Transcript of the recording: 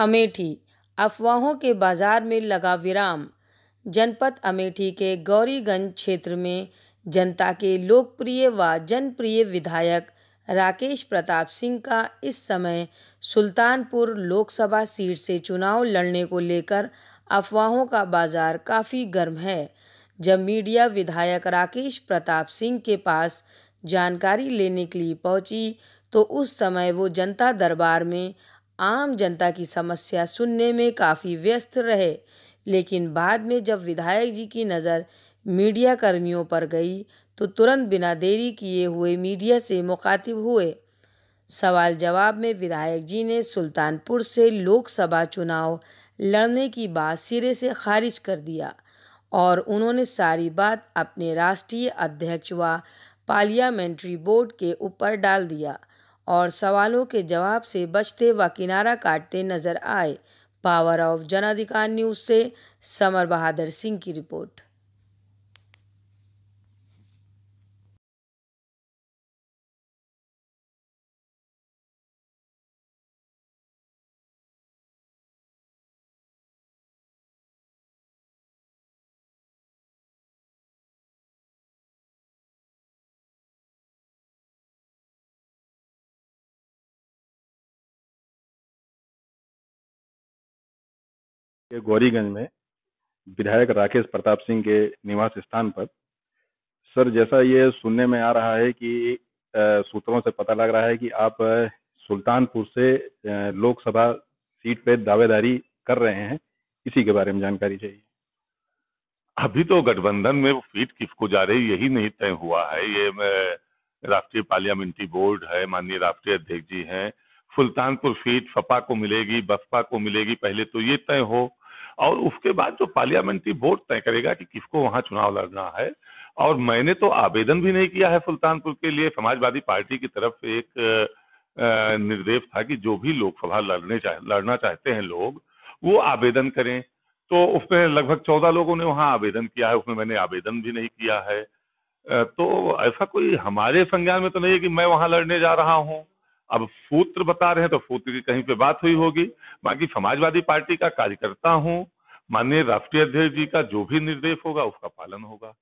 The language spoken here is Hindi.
अमेठी अफवाहों के बाजार में लगा विराम जनपद अमेठी के गौरीगंज क्षेत्र में जनता के लोकप्रिय व जनप्रिय विधायक राकेश प्रताप सिंह का इस समय सुल्तानपुर लोकसभा सीट से चुनाव लड़ने को लेकर अफवाहों का बाजार काफ़ी गर्म है जब मीडिया विधायक राकेश प्रताप सिंह के पास जानकारी लेने के लिए पहुंची तो उस समय वो जनता दरबार में आम जनता की समस्या सुनने में काफ़ी व्यस्त रहे लेकिन बाद में जब विधायक जी की नज़र मीडिया कर्मियों पर गई तो तुरंत बिना देरी किए हुए मीडिया से मुखातिब हुए सवाल जवाब में विधायक जी ने सुल्तानपुर से लोकसभा चुनाव लड़ने की बात सिरे से खारिज कर दिया और उन्होंने सारी बात अपने राष्ट्रीय अध्यक्ष व पार्लियामेंट्री बोर्ड के ऊपर डाल दिया और सवालों के जवाब से बचते व किनारा काटते नजर आए पावर ऑफ जनाधिकार न्यूज से समर बहादुर सिंह की रिपोर्ट के गौरीगंज में विधायक राकेश प्रताप सिंह के निवास स्थान पर सर जैसा ये सुनने में आ रहा है कि सूत्रों से पता लग रहा है कि आप सुल्तानपुर से लोकसभा सीट पे दावेदारी कर रहे हैं इसी के बारे में जानकारी चाहिए अभी तो गठबंधन में वो सीट किसको जा रही यही नहीं तय हुआ है ये राष्ट्रीय पार्लियामेंट्री बोर्ड है माननीय राष्ट्रीय अध्यक्ष जी हैं सुल्तानपुर सीट सपा को मिलेगी बसपा को मिलेगी पहले तो ये तय हो और उसके बाद जो पार्लियामेंट्री बोर्ड तय करेगा कि किसको वहां चुनाव लड़ना है और मैंने तो आवेदन भी नहीं किया है सुल्तानपुर के लिए समाजवादी पार्टी की तरफ से एक निर्देश था कि जो भी लोकसभा लड़ने चाह लड़ना चाहते हैं लोग वो आवेदन करें तो उसमें लगभग चौदह लोगों ने वहां आवेदन किया है उसमें मैंने आवेदन भी नहीं किया है तो ऐसा कोई हमारे संज्ञान में तो नहीं है कि मैं वहां लड़ने जा रहा हूं अब सूत्र बता रहे हैं तो सूत्र की कहीं पे बात हुई होगी बाकी समाजवादी पार्टी का कार्यकर्ता हूं माननीय राष्ट्रीय अध्यक्ष जी का जो भी निर्देश होगा उसका पालन होगा